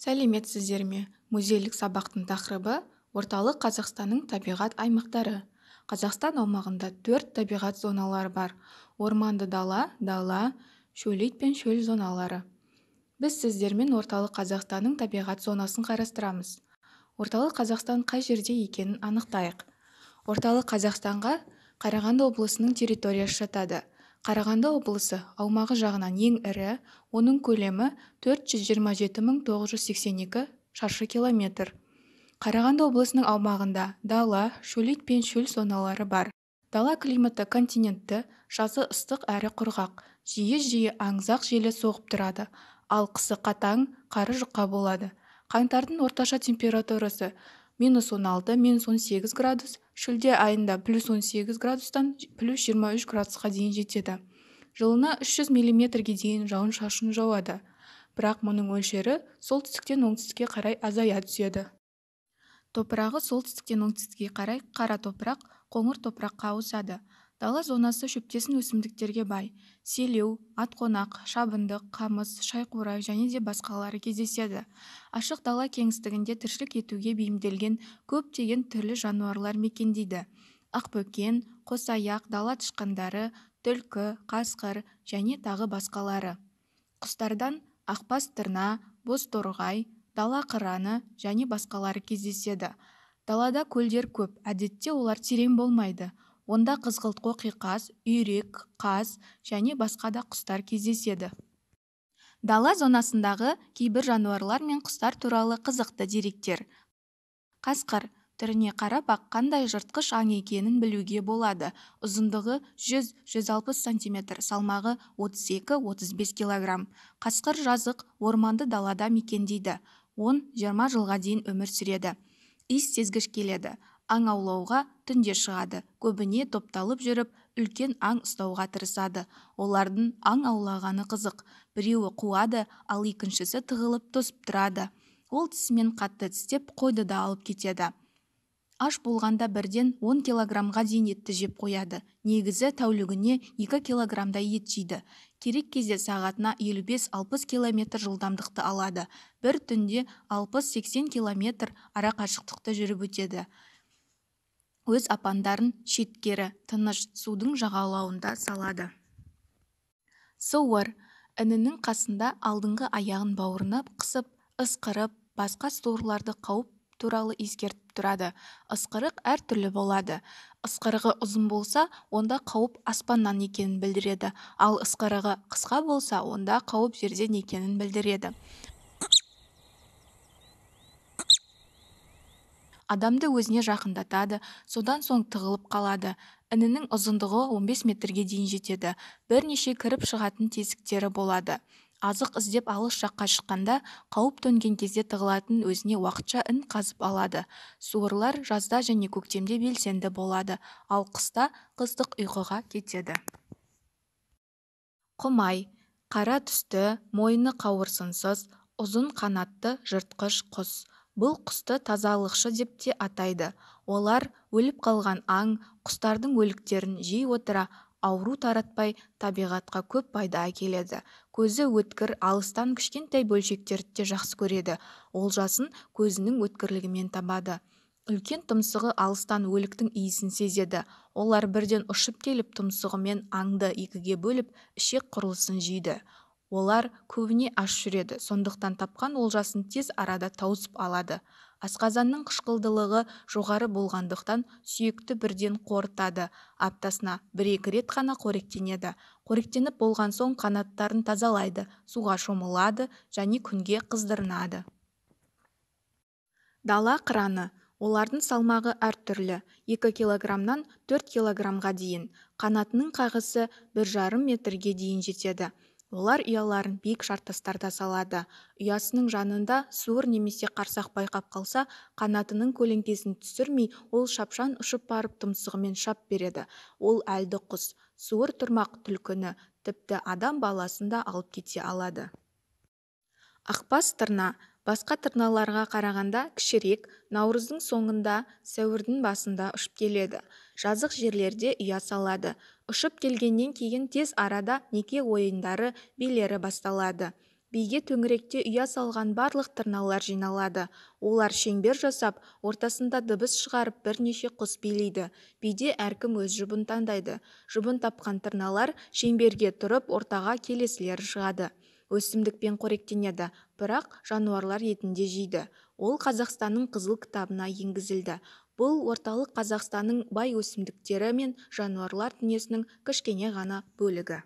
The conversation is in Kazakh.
сәлеметсіздер ме музейлік сабақтың тақырыбы орталық қазақстанның табиғат аймақтары қазақстан аумағында төрт табиғат зоналары бар орманды дала дала шөлейт пен шөл зоналары біз сіздермен орталық қазақстанның табиғат зонасын қарастырамыз орталық қазақстан қай жерде екенін анықтайық орталық қазақстанға қарағанды облысының территориясы жатады қарағанды облысы аумағы жағынан ең ірі оның көлемі 427982 шаршы километр қарағанды облысының аумағында дала шөлейт пен шөл зоналары бар дала климаты континентті жазы ыстық әрі құрғақ жиі-жиі аңзақ желі соғып тұрады ал қысы қатаң қары жұқа болады қаңтардың орташа температурасы минус 16 минус 18 градус шілде айында плюс 18 градустан плюс 23 градусқа дейін жетеді жылына 300 жүз миллиметрге дейін жауын шашын жауады бірақ мұның мөлшері солтүстіктен оңтүстікке қарай азая түседі топырағы солтүстіктен оңтүстікке қарай қара топырақ қоңыр топыраққа ауысады дала зонасы шөптесін өсімдіктерге бай селеу атқонақ шабындық қамыс шайқурай және де басқалары кездеседі ашық дала кеңістігінде тіршілік етуге бейімделген көптеген түрлі жануарлар мекендейді ақбөкен қосаяқ дала тышқандары түлкі қасқыр және тағы басқалары құстардан ақбас тырна бозторғай дала қыраны және басқалары кездеседі далада көлдер көп әдетте олар терең болмайды онда қызғылт қоқиқаз үйрек қаз және басқа да құстар кездеседі дала зонасындағы кейбір жануарлар мен құстар туралы қызықты деректер қасқыр түріне қарап ақ қандай жыртқыш аң екенін білуге болады ұзындығы 100-160 сантиметр салмағы 32-35 килограмм қасқыр жазық орманды далада мекендейді Он 20 жылға дейін өмір сүреді иіс сезгіш келеді аң аулауға түнде шығады көбіне топталып жүріп үлкен аң ұстауға тырысады олардың аң аулағаны қызық біреуі қуады ал екіншісі тығылып тосып тұрады ол тісімен қатты тістеп қойды да алып кетеді аш болғанда бірден 10 килограммға дейін етті жеп қояды негізі тәулігіне 2 килограммдай ет жейді керек кезде сағатына 55-60 километр жылдамдықты алады бір түнде 60-80 километр ара қашықтықты жүріп өтеді өз апандарын шеткері тыныш судың жағалауында салады суыр інінің қасында алдыңғы аяғын бауырына қысып ысқырып басқа суырларды қауіп туралы ескертіп тұрады ысқырық әртүрлі болады ысқырығы ұзын болса онда қауіп аспаннан екенін білдіреді ал ысқырығы қысқа болса онда қауіп жерден екенін білдіреді адамды өзіне жақындатады содан соң тығылып қалады інінің ұзындығы 15 метрге дейін жетеді бірнеше кіріп-шығатын тесіктері болады азық іздеп алыс жаққа шыққанда қауіп төнген кезде тығылатын өзіне уақытша ін қазып алады суырлар жазда және көктемде белсенді болады ал қыста қыздық ұйқыға кетеді құмай қара түсті мойыны қауырсынсыз ұзын қанатты жыртқыш құс бұл құсты тазалықшы деп те атайды олар өліп қалған аң құстардың өліктерін жей отыра ауру таратпай табиғатқа көп пайда әкеледі көзі өткір алыстан кішкентай бөлшектерді де жақсы көреді олжасын көзінің өткірлігімен табады үлкен тұмсығы алыстан өліктің иісін сезеді олар бірден ұшып келіп тұмсығымен аңды екіге бөліп ішек құрылысын жейді олар көбіне аш жүреді сондықтан тапқан олжасын тез арада тауысып алады асқазанның қышқылдылығы жоғары болғандықтан сүйекті бірден қорытады аптасына бір-екі рет қана қоректенеді қоректеніп болған соң қанаттарын тазалайды суға шомылады және күнге қыздырынады дала қыраны олардың салмағы әртүрлі 2 килограммнан 4 килограммға дейін қанатының қағысы бір метрге дейін жетеді олар ұяларын биік жартастарда салады ұясының жанында суыр немесе қарсақ байқап қалса қанатының көлеңкесін түсірмей ол шапшан ұшып барып тұмсығымен шап береді ол әлді құс суыр тұрмақ түлкіні тіпті адам баласында алып кете алады ақбас тырна басқа тырналарға қарағанда кішірек наурыздың соңында сәуірдің басында ұшып келеді жазық жерлерде ұя салады ұшып келгеннен кейін тез арада неке ойындары билері басталады биге төңіректе ұя салған барлық тырналар жиналады олар шеңбер жасап ортасында дыбыс шығарып бірнеше құс билейді биде әркім өз жұбын таңдайды жұбын тапқан тырналар шеңберге тұрып ортаға келесілер шығады өсімдікпен қоректенеді бірақ жануарлар етінде жейді ол қазақстанның қызыл кітабына енгізілді бұл орталық қазақстанның бай өсімдіктері мен жануарлар дүниесінің кішкене ғана бөлігі